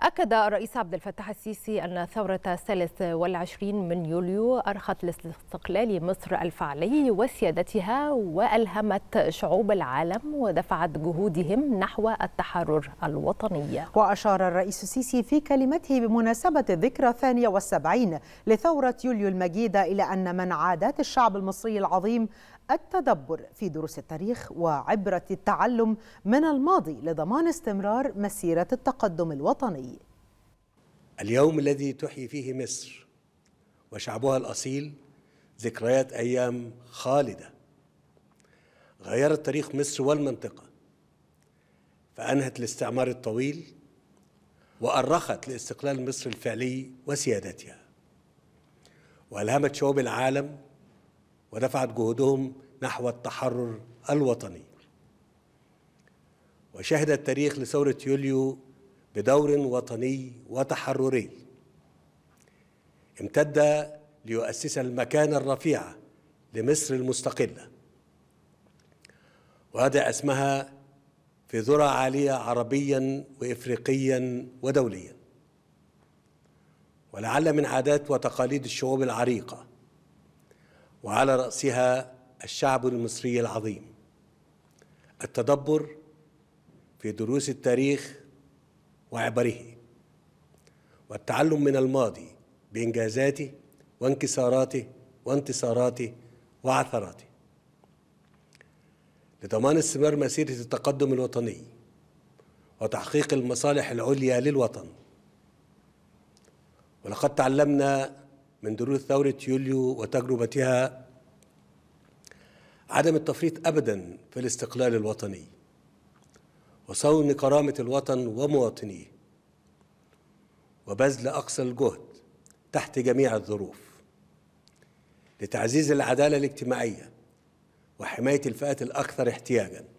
أكد الرئيس عبد الفتاح السيسي أن ثورة الثالث والعشرين من يوليو أرخت لاستقلال مصر الفعلي وسيادتها وألهمت شعوب العالم ودفعت جهودهم نحو التحرر الوطني وأشار الرئيس السيسي في كلمته بمناسبة الذكرى الثانية والسبعين لثورة يوليو المجيدة إلى أن من عادات الشعب المصري العظيم التدبر في دروس التاريخ وعبرة التعلم من الماضي لضمان استمرار مسيرة التقدم الوطني اليوم الذي تحيي فيه مصر وشعبها الأصيل ذكريات أيام خالدة غيرت تاريخ مصر والمنطقة فأنهت الاستعمار الطويل وأرخت لاستقلال مصر الفعلي وسيادتها وألهمت شعوب العالم ودفعت جهودهم نحو التحرر الوطني وشهد التاريخ لثورة يوليو بدور وطني وتحرري امتد ليؤسس المكانة الرفيعة لمصر المستقلة وهدى اسمها في ذرى عالية عربيا وإفريقيا ودوليا ولعل من عادات وتقاليد الشعوب العريقة وعلى رأسها الشعب المصري العظيم التدبر في دروس التاريخ وعبره والتعلم من الماضي بإنجازاته وانكساراته وانتصاراته وعثراته لضمان استمرار مسيرة التقدم الوطني وتحقيق المصالح العليا للوطن ولقد تعلمنا من دروس ثورة يوليو وتجربتها عدم التفريط أبدا في الاستقلال الوطني وصون كرامة الوطن ومواطنيه وبذل أقصى الجهد تحت جميع الظروف لتعزيز العدالة الاجتماعية وحماية الفئات الأكثر احتياجاً